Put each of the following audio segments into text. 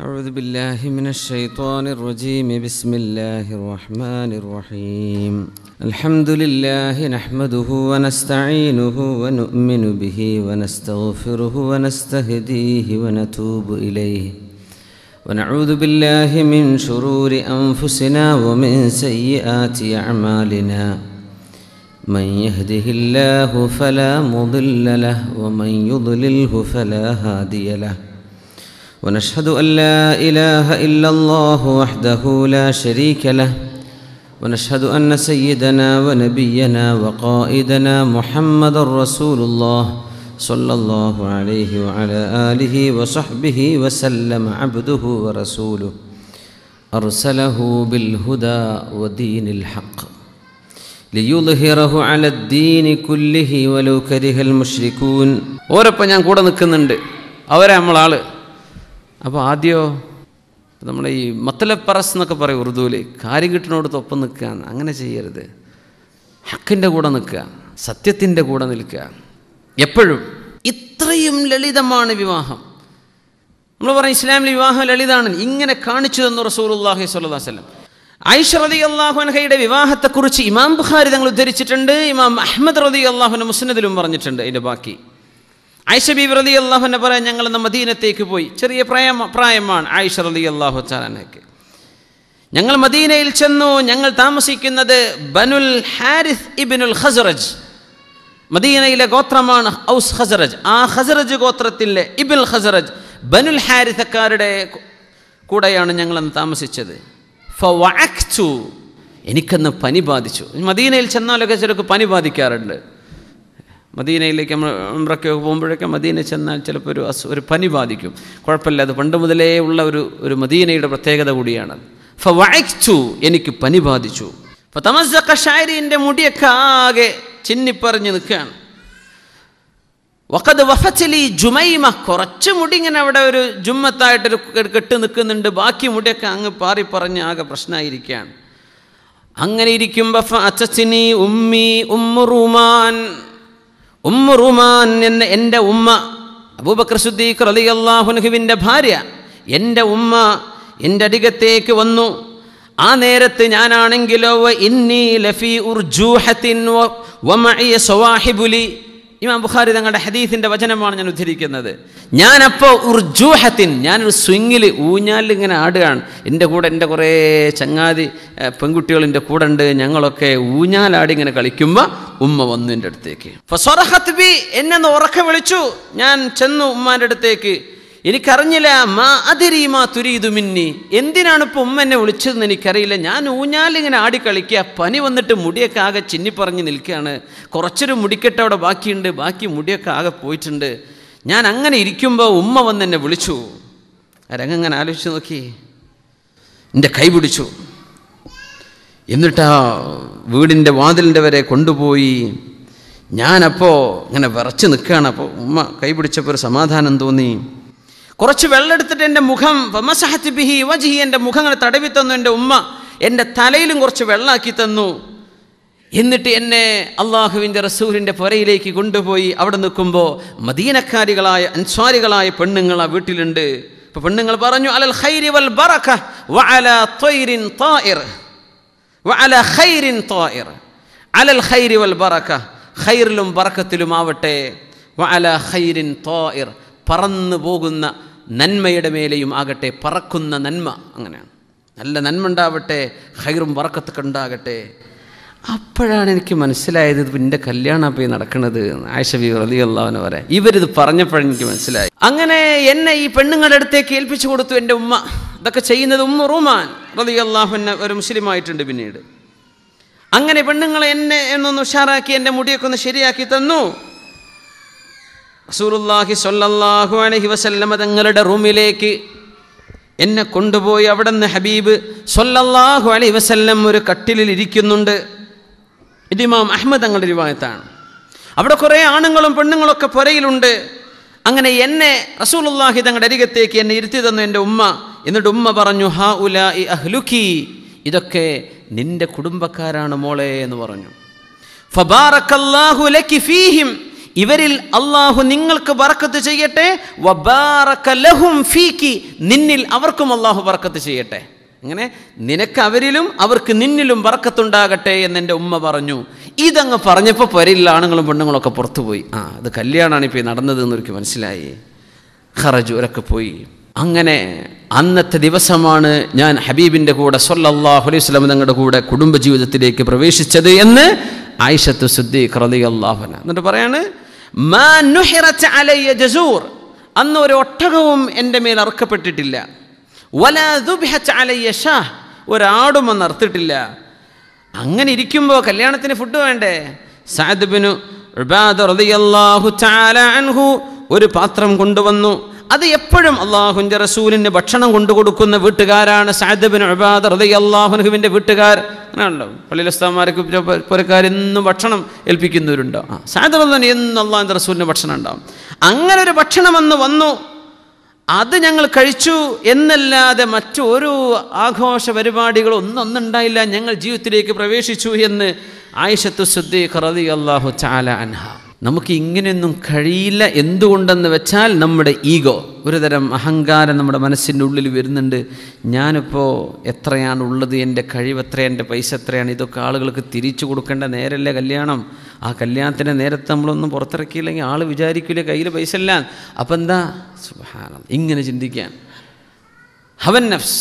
أعوذ بالله من الشيطان الرجيم بسم الله الرحمن الرحيم الحمد لله نحمده ونستعينه ونؤمن به ونستغفره ونستهديه ونتوب إليه ونعوذ بالله من شرور أنفسنا ومن سيئات أعمالنا من يهده الله فلا مضل له ومن يضلله فلا هادي له ونشهد أن لا إله إلا الله وحده لا شريك له ونشهد أن سيدنا ونبينا وقائدنا محمد رسول الله صلى الله عليه وعلى آله وصحبه وسلم عبده ورسوله أرسله بالهدى ودين الحق ليظهره على الدين كله ولو كره المشركون ഓരപ്പം ഞാൻ കൂടെ നിൽക്കുന്നുണ്ട് അവരെ നമ്മളാള് അപ്പോൾ ആദ്യമോ നമ്മൾ ഈ മത്തലപ്പറസ് എന്നൊക്കെ പറയും ഉറുദുവിൽ കാര്യം കിട്ടുന്നിടത്തൊപ്പം നിൽക്കുക അങ്ങനെ ചെയ്യരുത് ഹക്കിൻ്റെ കൂടെ നിൽക്കുക സത്യത്തിൻ്റെ കൂടെ നിൽക്കുക എപ്പോഴും ഇത്രയും ലളിതമാണ് വിവാഹം നമ്മൾ പറയും ഇസ്ലാമിലെ വിവാഹം ലളിതാണ് ഇങ്ങനെ കാണിച്ചു തന്നു റസൂലുല്ലാഹി സ്വല്ലാ വല്ലം ഐഷ റതി അള്ളാഹുൻഹയുടെ വിവാഹത്തെക്കുറിച്ച് ഇമാം ബുഖാരി തങ്ങൾ ഉദ്ധരിച്ചിട്ടുണ്ട് ഇമാം അഹമ്മദ് റതി അള്ളാഹുന മുസ്നദിലും പറഞ്ഞിട്ടുണ്ട് അതിൻ്റെ ബാക്കി ഐഷബി റലി അള്ളാഹുവിനെ പറയാൻ ഞങ്ങൾ മദീനത്തേക്ക് പോയി ചെറിയ പ്രായം പ്രായമാണ് ആയിഷ റലി അള്ളാഹു ചാലനക്ക് ഞങ്ങൾ മദീനയിൽ ചെന്നു ഞങ്ങൾ താമസിക്കുന്നത് ബനുൽ ഹാരിസ് ഇബിനുൽ ഹസറജ് മദീനയിലെ ഗോത്രമാണ് ഔസ് ഹസറജ് ആ ഹസറജ് ഗോത്രത്തിലെ ഇബിൽ ഹസറജ് ബനുൽ ഹാരിസക്കാരുടെ കൂടെയാണ് അന്ന് താമസിച്ചത് ഫു എനിക്കന്ന് പനി ബാധിച്ചു മദീനയിൽ ചെന്നാലൊക്കെ ചിലർക്ക് പനി ബാധിക്കാറുണ്ട് മദീനയിലേക്ക് നമ്മൾ ഉമ്രക്കൊക്കെ പോകുമ്പോഴൊക്കെ മദീന ചെന്നാൽ ചിലപ്പോൾ ഒരു അസു ഒരു പനി ബാധിക്കും കുഴപ്പമില്ല അത് പണ്ട് മുതലേ ഉള്ള ഒരു ഒരു മദീനയുടെ പ്രത്യേകത കൂടിയാണ് ഫു എനിക്ക് പനി ബാധിച്ചു അപ്പോൾ തമസക്ക മുടിയൊക്കെ ആകെ ചിന്നിപ്പറിഞ്ഞ് നിൽക്കുകയാണ് വഖദ് വഫച്ചലി ജുമൈമ കുറച്ച് മുടി ഇങ്ങനെ അവിടെ ഒരു ജുമ്മത്തായിട്ടൊരു കെട്ട് നിൽക്കുന്നുണ്ട് ബാക്കി മുടിയൊക്കെ അങ്ങ് പാറി പറഞ്ഞ് ആകെ പ്രശ്നമായിരിക്കുകയാണ് അങ്ങനെ ഇരിക്കുമ്പോൾ അച്ചച്ചിനി ഉമ്മി ഉമ്മുറുമാൻ ഉമ്മ റുമാൻ എന്ന എൻ്റെ ഉമ്മ അബൂബക്കർ സുദ്ദീഖ് അലി അള്ളാഹുനഹുവിൻ്റെ ഭാര്യ എൻ്റെ ഉമ്മ എൻ്റെ അടികത്തേക്ക് വന്നു ആ നേരത്ത് ഞാനാണെങ്കിലോ ഇന്നി ലഫി ഉർജൂഹത്തിൻ ഇമാം ബുഖാരി തങ്ങളുടെ ഹദീസിൻ്റെ വചനമാണ് ഞാൻ ഉദ്ധരിക്കുന്നത് ഞാൻ ഞാനപ്പോൾ ഉർജൂഹത്തിൻ ഞാനൊരു സ്വിങ്ങിൽ ഊഞ്ഞാലിൽ ഇങ്ങനെ ആടുകയാണ് എൻ്റെ കൂടെ എൻ്റെ കുറേ ചങ്ങാതി പെൺകുട്ടികൾ എൻ്റെ കൂടെ ഉണ്ട് ഞങ്ങളൊക്കെ ഊഞ്ഞാലാടി ഇങ്ങനെ കളിക്കുമ്പോൾ ഉമ്മ വന്നു എൻ്റെ അടുത്തേക്ക് ബി എന്നെ ഉറക്കം വിളിച്ചു ഞാൻ ചെന്നു ഉമ്മാൻ്റെ അടുത്തേക്ക് എനിക്കറിഞ്ഞില്ല മാ അതിരീമാ തുരീതു മിന്നി എന്തിനാണ് ഇപ്പോൾ ഉമ്മ എന്നെ വിളിച്ചതെന്ന് എനിക്കറിയില്ല ഞാൻ ഊഞ്ഞാലിങ്ങനെ ആടിക്കളിക്കുക പനി വന്നിട്ട് മുടിയൊക്കെ ആകെ ചിന്നിപ്പറഞ്ഞ് നിൽക്കുകയാണ് കുറച്ചൊരു മുടിക്കെട്ട് അവിടെ ബാക്കിയുണ്ട് ബാക്കി മുടിയൊക്കെ ആകെ പോയിട്ടുണ്ട് ഞാൻ അങ്ങനെ ഇരിക്കുമ്പോൾ ഉമ്മ വന്ന് എന്നെ വിളിച്ചു അരങ്ങനെ ആലോചിച്ച് നോക്കി എൻ്റെ കൈ പിടിച്ചു എന്നിട്ട് ആ വീടിൻ്റെ വാതിലിൻ്റെ വരെ കൊണ്ടുപോയി ഞാനപ്പോൾ ഇങ്ങനെ വിറച്ച് നിൽക്കുകയാണ് അപ്പോൾ ഉമ്മ കൈ പിടിച്ചപ്പോൾ ഒരു സമാധാനം തോന്നി കുറച്ച് വെള്ളം എടുത്തിട്ട് എൻ്റെ മുഖം വമസഹത്തി ബിഹി വജിഹി എൻ്റെ മുഖങ്ങളെ തടവി തന്നു എൻ്റെ ഉമ്മ എൻ്റെ തലയിലും കുറച്ച് വെള്ളമാക്കി തന്നു എന്നിട്ട് എന്നെ അള്ളാഹുവിൻ്റെ റസൂലിൻ്റെ പുരയിലേക്ക് കൊണ്ടുപോയി അവിടെ നിൽക്കുമ്പോൾ മദീനക്കാരികളായ അൻസ്വാരികളായ പെണ്ണുങ്ങൾ ആ വീട്ടിലുണ്ട് അപ്പോൾ പെണ്ണുങ്ങൾ പറഞ്ഞു അലൽ ഖൈരി വൽ ബറക വഅല ത്വൈരിൻ തായിർ വഅല ഖൈരിൻ തായിർ അലൽ ഖൈരി വൽ ബറക ഖൈറിലും ബറക്കത്തിലും ആവട്ടെ വഅല ഖൈരിൻ തായിർ പറന്നു പോകുന്ന നന്മയുടെ മേലെയും ആകട്ടെ പറക്കുന്ന നന്മ അങ്ങനെയാണ് നല്ല നന്മ ഉണ്ടാവട്ടെ ഹൈറും വറക്കത്തൊക്കെ ഉണ്ടാകട്ടെ അപ്പോഴാണ് എനിക്ക് മനസ്സിലായത് എൻ്റെ കല്യാണം പോയി നടക്കുന്നത് ആയിഷബി റലിയല്ലാവെന്ന് വരെ ഇവരിത് പറഞ്ഞപ്പോഴും എനിക്ക് മനസ്സിലായി അങ്ങനെ എന്നെ ഈ പെണ്ണുങ്ങളുടെ അടുത്തേക്ക് ഏൽപ്പിച്ചു കൊടുത്തു എൻ്റെ ഉമ്മ ഇതൊക്കെ ചെയ്യുന്നത് ഉമ്മ റൂമാൻ റലിയല്ലാഹു എന്നെ ഒരു മുസ്ലിമായിട്ടുണ്ട് പിന്നീട് അങ്ങനെ പെണ്ണുങ്ങളെ എന്നെ എന്നൊന്ന് ഉഷാറാക്കി എൻ്റെ മുടിയൊക്കെ ഒന്ന് ശരിയാക്കി തന്നു റസൂറുല്ലാഹി സൊല്ലാഹു അലഹി വസല്ലമ തങ്ങളുടെ റൂമിലേക്ക് എന്നെ കൊണ്ടുപോയി അവിടെ നിന്ന് ഹബീബ് സൊല്ലാഹു അലൈഹി വസല്ലം ഒരു കട്ടിലിൽ ഇരിക്കുന്നുണ്ട് ഇതിമാം അഹമ്മദ് തങ്ങളുടെ രൂപത്താണ് അവിടെ കുറേ ആണുങ്ങളും പെണ്ണുങ്ങളൊക്കെ പുരയിലുണ്ട് അങ്ങനെ എന്നെ റസൂലുല്ലാഹി തങ്ങളുടെ അരികത്തേക്ക് എന്നെ ഇരുത്തി തന്നു എൻ്റെ ഉമ്മ എന്നിട്ട് ഉമ്മ പറഞ്ഞു ഹാ ഉല അഹ്ലുഖി ഇതൊക്കെ നിന്റെ കുടുംബക്കാരാണ് മോളെ എന്ന് പറഞ്ഞു ഫബാറക്കല്ലാഹു ലക്കി ഫീഹിം ഇവരിൽ അള്ളാഹു നിങ്ങൾക്ക് വറക്കത്ത് ചെയ്യട്ടെ വബാറക്കലഹും ഫീക്കി നിന്നിൽ അവർക്കും അള്ളാഹു വറക്കത്ത് ചെയ്യട്ടെ അങ്ങനെ നിനക്ക് അവരിലും അവർക്ക് നിന്നിലും വറക്കത്തുണ്ടാകട്ടെ എന്ന് എൻ്റെ ഉമ്മ പറഞ്ഞു ഇതങ്ങ് പറഞ്ഞപ്പോൾ പരില്ല ആണുങ്ങളും ഒക്കെ പുറത്തുപോയി ആ അത് കല്യാണമാണ് ഇപ്പോൾ നടന്നത് എന്നൊരിക്കൽ മനസ്സിലായി ഖറജൂരൊക്കെ പോയി അങ്ങനെ അന്നത്തെ ദിവസമാണ് ഞാൻ ഹബീബിൻ്റെ കൂടെ സൊല്ലാഹു അലൈഹി സ്വലം തങ്ങളുടെ കൂടെ കുടുംബജീവിതത്തിലേക്ക് പ്രവേശിച്ചത് എന്ന് ആയിഷത്ത് സുദ്ദീഖ് റതി അള്ളാഹുന എന്നിട്ട് പറയാണ് മാ നുഹിറച്ച അലയ്യ ജസൂർ അന്ന് ഒരു ഒട്ടകവും എൻ്റെ മേൽ അറുക്കപ്പെട്ടിട്ടില്ല വല ദുബിഹച്ച അലയ്യ ഷാ ഒരാടും ഒന്ന് അറുത്തിട്ടില്ല അങ്ങനെ ഇരിക്കുമ്പോൾ കല്യാണത്തിന് ഫുഡ് വേണ്ടേ തആല അൻഹു ഒരു പാത്രം കൊണ്ടുവന്നു അത് എപ്പോഴും അള്ളാഹുൻ്റെ റസൂലിന് ഭക്ഷണം കൊണ്ടു കൊടുക്കുന്ന വീട്ടുകാരാണ് സാദബിൻ അബാദ് ഹൃദയ അള്ളാഹുനുഹുവിൻ്റെ വീട്ടുകാർ അങ്ങനെയാണല്ലോ പള്ളിയിലെ ഉസ്താമാർക്ക് പുരക്കാരെന്നും ഭക്ഷണം ഏൽപ്പിക്കുന്നവരുണ്ടോ ആ സാദബ് എന്നും അള്ളാഹിൻ്റെ റസൂലിന് ഭക്ഷണം ഉണ്ടാവും അങ്ങനെ ഒരു ഭക്ഷണം അന്ന് വന്നു അത് ഞങ്ങൾ കഴിച്ചു എന്നല്ലാതെ മറ്റൊരു ആഘോഷ പരിപാടികളോ ഒന്നും ഒന്നുണ്ടായില്ല ഞങ്ങൾ ജീവിതത്തിലേക്ക് പ്രവേശിച്ചു എന്ന് ആയിഷത്തു സുദ്ദീഖ് റതി അള്ളാഹു ചാല അൻഹ നമുക്ക് ഇങ്ങനെയൊന്നും കഴിയില്ല എന്തുകൊണ്ടെന്ന് വെച്ചാൽ നമ്മുടെ ഈഗോ ഒരുതരം അഹങ്കാരം നമ്മുടെ മനസ്സിൻ്റെ ഉള്ളിൽ വരുന്നുണ്ട് ഞാനിപ്പോൾ എത്രയാണ് ഉള്ളത് എൻ്റെ കഴിവ് എത്ര എൻ്റെ പൈസ എത്രയാണ് ഇതൊക്കെ ആളുകൾക്ക് തിരിച്ചു കൊടുക്കേണ്ട നേരല്ലേ കല്യാണം ആ കല്യാണത്തിൻ്റെ നേരത്തെ നമ്മളൊന്നും പുറത്തിറക്കിയില്ലെങ്കിൽ ആൾ വിചാരിക്കില്ല കയ്യിൽ പൈസ ഇല്ല അപ്പം എന്താ സുഹാനം ഇങ്ങനെ ചിന്തിക്കാൻ ഹവൻ നഫ്സ്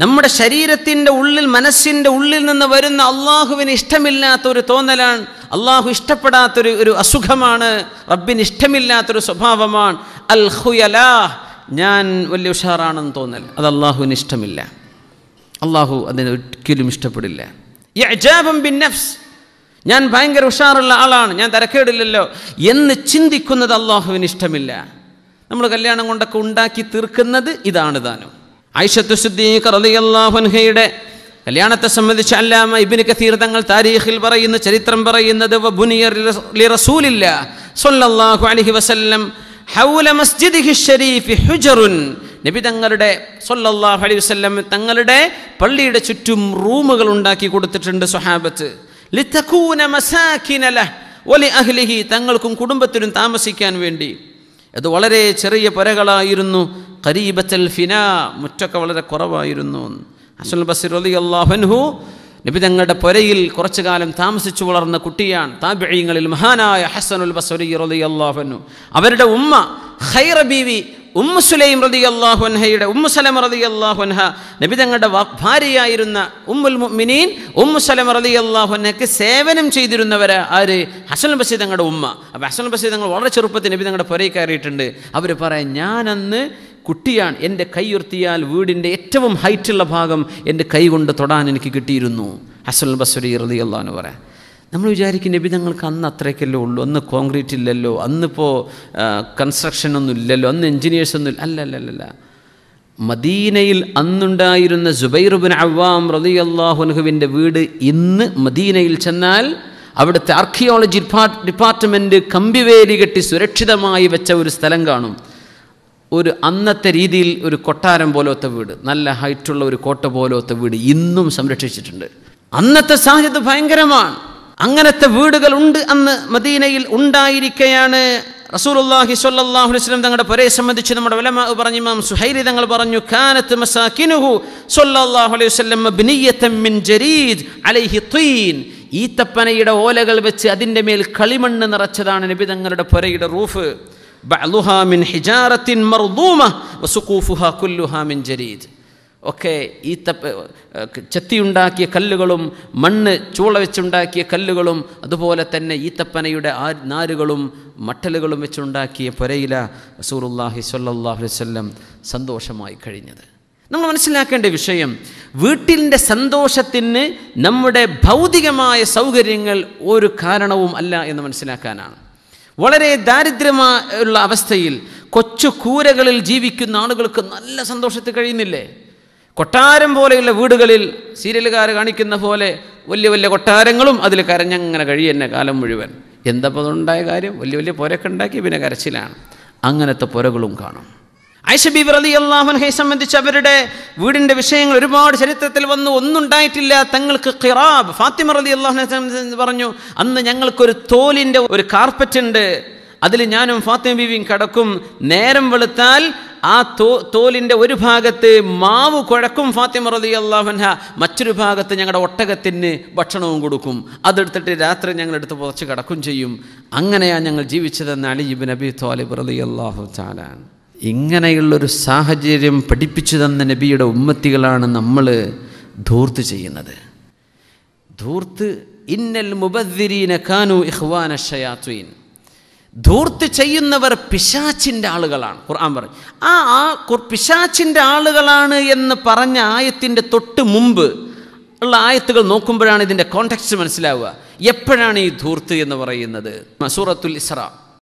നമ്മുടെ ശരീരത്തിൻ്റെ ഉള്ളിൽ മനസ്സിൻ്റെ ഉള്ളിൽ നിന്ന് വരുന്ന അള്ളാഹുവിന് ഇഷ്ടമില്ലാത്ത ഒരു തോന്നലാണ് അള്ളാഹു ഇഷ്ടപ്പെടാത്തൊരു ഒരു അസുഖമാണ് റബ്ബിന് ഇഷ്ടമില്ലാത്തൊരു സ്വഭാവമാണ് അൽ ഹുയലാ ഞാൻ വലിയ ഉഷാറാണെന്ന് തോന്നൽ അത് അള്ളാഹുവിന് ഇഷ്ടമില്ല അള്ളാഹു അതിനെ ഒരിക്കലും ഇഷ്ടപ്പെടില്ല ബിൻ നഫ്സ് ഞാൻ ഭയങ്കര ഉഷാറുള്ള ആളാണ് ഞാൻ തിരക്കേടില്ലല്ലോ എന്ന് ചിന്തിക്കുന്നത് അള്ളാഹുവിന് ഇഷ്ടമില്ല നമ്മൾ കല്യാണം കൊണ്ടൊക്കെ ഉണ്ടാക്കി തീർക്കുന്നത് ഇതാണ് താനും ഐഷത്തു സുദ്ദീഖ് റലിയല്ലാഹുൻഹയുടെ കല്യാണത്തെ സംബന്ധിച്ച് അല്ലാമ ഇബിന് കസീർ തങ്ങൾ താരീഖിൽ പറയുന്ന ചരിത്രം പറയുന്നത് റസൂലില്ല സൊല്ലാഹു അലഹി വസല്ലം ഹൗല മസ്ജിദ് ഷരീഫ് ഹുജറുൻ നബി തങ്ങളുടെ സൊല്ലാഹു അലൈഹി വസ്ല്ലം തങ്ങളുടെ പള്ളിയുടെ ചുറ്റും റൂമുകൾ ഉണ്ടാക്കി കൊടുത്തിട്ടുണ്ട് സുഹാബത്ത് ലിത്തക്കൂന മസാഖിനല ഒലി അഹ്ലിഹി തങ്ങൾക്കും കുടുംബത്തിനും താമസിക്കാൻ വേണ്ടി അത് വളരെ ചെറിയ പുരകളായിരുന്നു കരീബത്തൽ ഫിന മുറ്റൊക്കെ വളരെ കുറവായിരുന്നു അസുൽ ബസിർ അലി അള്ളാഹൻഹു നബി തങ്ങളുടെ പുരയിൽ കുറച്ചു കാലം താമസിച്ചു വളർന്ന കുട്ടിയാണ് താബിഴിങ്ങളിൽ മഹാനായ ഹസനുൽ ബസരി റലി അള്ളാഹനു അവരുടെ ഉമ്മ ഖൈറ ബീവി ഉമ്മു സുലൈം റതി അള്ളാഹുൻഹയുടെ ഉമ്മു സലം റതി അള്ളാഹുൻഹ നബി തങ്ങളുടെ ഭാര്യയായിരുന്ന ഉമ്മുൽ മുഅ്മിനീൻ ഉമ്മു സലം റതി അള്ളാഹുൻഹയ്ക്ക് സേവനം ചെയ്തിരുന്നവർ ആര് ഹസൻ ബസീ തങ്ങളുടെ ഉമ്മ അപ്പോൾ ഹസൻ ബസീ തങ്ങൾ വളരെ ചെറുപ്പത്തിൽ നബി തങ്ങളുടെ പുരയിൽ കയറിയിട്ടുണ്ട് അവർ പറയാൻ ഞാനന്ന് കുട്ടിയാണ് എൻ്റെ കൈയുർത്തിയാൽ വീടിൻ്റെ ഏറ്റവും ഹൈറ്റുള്ള ഭാഗം എൻ്റെ കൈ കൊണ്ട് തൊടാൻ എനിക്ക് കിട്ടിയിരുന്നു ഹസൽ ബസ്വരി ഇറുതിയല്ല എന്ന് പറയാം നമ്മൾ വിചാരിക്കും നബിതങ്ങൾക്ക് അന്ന് അത്രയ്ക്കല്ലോ ഉള്ളൂ അന്ന് കോൺക്രീറ്റ് ഇല്ലല്ലോ അന്നിപ്പോൾ കൺസ്ട്രക്ഷൻ ഒന്നും ഇല്ലല്ലോ അന്ന് എൻജിനീയേഴ്സ് ഒന്നും അല്ല അല്ല അല്ല മദീനയിൽ അന്നുണ്ടായിരുന്ന ജുബൈറുബിൻ അവാം റതി അള്ളാഹുനഹുവിൻ്റെ വീട് ഇന്ന് മദീനയിൽ ചെന്നാൽ അവിടുത്തെ ആർക്കിയോളജി ഡിപ്പാർട്ട്മെൻറ്റ് കമ്പിവേലി കെട്ടി സുരക്ഷിതമായി വെച്ച ഒരു സ്ഥലം കാണും ഒരു അന്നത്തെ രീതിയിൽ ഒരു കൊട്ടാരം പോലത്തെ വീട് നല്ല ഹൈറ്റുള്ള ഒരു കോട്ട പോലത്തെ വീട് ഇന്നും സംരക്ഷിച്ചിട്ടുണ്ട് അന്നത്തെ സാഹചര്യം ഭയങ്കരമാണ് അങ്ങനത്തെ വീടുകൾ ഉണ്ട് അന്ന് മദീനയിൽ ഉണ്ടായിരിക്കുകയാണ് റസൂലുള്ളാഹി സ്വല്ലല്ലാഹു അലൈഹി വസല്ലം തങ്ങളുടെ പുരയെ സംബന്ധിച്ച് നമ്മുടെ വലമ പറഞ്ഞു ഇമാം സുഹൈരി തങ്ങൾ പറഞ്ഞു കാനത്ത് മസാകിനുഹു സ്വല്ലല്ലാഹു അലൈഹി വസല്ലം ബിനിയതൻ മിൻ ജരീദ് അലൈഹി തീൻ ഈത്തപ്പനയുടെ ഓലകൾ വെച്ച് അതിൻ്റെ മേൽ കളിമണ്ണ് നിറച്ചതാണ് നബി തങ്ങളുടെ പുരയുടെ റൂഫ് മിൻ ഹിജാറത്തിൻ മർദൂമ വസുഖൂഫുഹ മിൻ ജരീദ് ഒക്കെ ഈ തപ്പ ചെത്തിയുണ്ടാക്കിയ കല്ലുകളും മണ്ണ് ചൂള വെച്ചുണ്ടാക്കിയ കല്ലുകളും അതുപോലെ തന്നെ ഈത്തപ്പനയുടെ ആ നാരുകളും മട്ടലുകളും വെച്ചുണ്ടാക്കിയ പുരയില സൂറുല്ലാഹി സല്ലാഹു വല്ലം സന്തോഷമായി കഴിഞ്ഞത് നമ്മൾ മനസ്സിലാക്കേണ്ട വിഷയം വീട്ടിൻ്റെ സന്തോഷത്തിന് നമ്മുടെ ഭൗതികമായ സൗകര്യങ്ങൾ ഒരു കാരണവും അല്ല എന്ന് മനസ്സിലാക്കാനാണ് വളരെ ദാരിദ്ര്യമുള്ള അവസ്ഥയിൽ കൊച്ചു കൂരകളിൽ ജീവിക്കുന്ന ആളുകൾക്ക് നല്ല സന്തോഷത്തിൽ കഴിയുന്നില്ലേ കൊട്ടാരം പോലെയുള്ള വീടുകളിൽ സീരിയലുകാർ കാണിക്കുന്ന പോലെ വലിയ വലിയ കൊട്ടാരങ്ങളും അതിൽ കരഞ്ഞങ്ങനെ കഴിയുന്ന കാലം മുഴുവൻ എന്തപ്പോൾ അതുണ്ടായ കാര്യം വലിയ വലിയ പുരക്കുണ്ടാക്കി പിന്നെ കരച്ചിലാണ് അങ്ങനത്തെ പുരകളും കാണും ഐഷബീബ് അലി അള്ളാഹുൻഹയെ സംബന്ധിച്ച് അവരുടെ വീടിൻ്റെ വിഷയങ്ങൾ ഒരുപാട് ചരിത്രത്തിൽ വന്നു ഒന്നുണ്ടായിട്ടില്ല തങ്ങൾക്ക് ഖിറാബ് ഫാത്തിമർ അലി അള്ളാഹുനെ പറഞ്ഞു അന്ന് ഞങ്ങൾക്കൊരു തോലിൻ്റെ ഒരു കാർപ്പറ്റ് ഉണ്ട് അതിൽ ഞാനും ഫാത്തിമ ബീവിയും കിടക്കും നേരം വെളുത്താൽ ആ തോ തോലിൻ്റെ ഒരു ഭാഗത്ത് മാവ് കുഴക്കും ഫാത്തിമ റതി അള്ളാഹുഹ മറ്റൊരു ഭാഗത്ത് ഞങ്ങളുടെ ഒട്ടകത്തിന് ഭക്ഷണവും കൊടുക്കും അതെടുത്തിട്ട് രാത്രി ഞങ്ങളെടുത്ത് പുതച്ച് കിടക്കും ചെയ്യും അങ്ങനെയാണ് ഞങ്ങൾ ജീവിച്ചതെന്ന് അലിജിബ് അബി തോലിബ് റതി അള്ളാഹു ചാലാണ് ഇങ്ങനെയുള്ളൊരു സാഹചര്യം പഠിപ്പിച്ചു തന്ന നബിയുടെ ഉമ്മത്തികളാണ് നമ്മൾ ധൂർത്ത് ചെയ്യുന്നത് ധൂർത്ത് ഇന്നൽ മുബദ്ദിരീന കാനു ഇഹ്വാന ഷയാത്വീൻ ധൂർത്ത് ചെയ്യുന്നവർ പിശാച്ചിൻ്റെ ആളുകളാണ് ഖുർആൻ പറഞ്ഞു ആ ആ പിശാച്ചിൻ്റെ ആളുകളാണ് എന്ന് പറഞ്ഞ ആയത്തിൻ്റെ തൊട്ട് മുമ്പ് ഉള്ള ആയത്തുകൾ നോക്കുമ്പോഴാണ് ഇതിൻ്റെ കോണ്ടക്സ്റ്റ് മനസ്സിലാവുക എപ്പോഴാണ് ഈ ധൂർത്ത് എന്ന് പറയുന്നത് മസൂറത്തുൽ ഇസ്ര